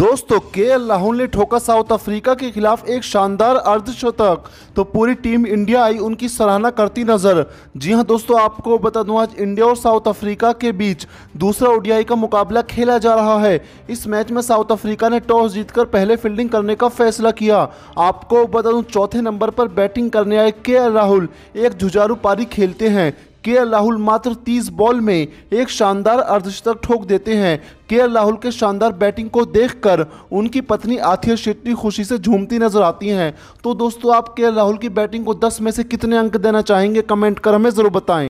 दोस्तों के एल राहुल ने ठोका साउथ अफ्रीका के खिलाफ एक शानदार अर्धशतक तो पूरी टीम इंडिया आई उनकी सराहना करती नजर जी हां दोस्तों आपको बता दूं आज इंडिया और साउथ अफ्रीका के बीच दूसरा ओडीआई का मुकाबला खेला जा रहा है इस मैच में साउथ अफ्रीका ने टॉस जीतकर पहले फील्डिंग करने का फैसला किया आपको बता दूं चौथे नंबर पर बैटिंग करने आए के राहुल एक जुझारू पारी खेलते हैं के राहुल मात्र 30 बॉल में एक शानदार अर्धशतक ठोक देते हैं के राहुल के शानदार बैटिंग को देखकर उनकी पत्नी आथिया शेट्टी खुशी से झूमती नजर आती हैं तो दोस्तों आप के राहुल की बैटिंग को 10 में से कितने अंक देना चाहेंगे कमेंट कर हमें ज़रूर बताएं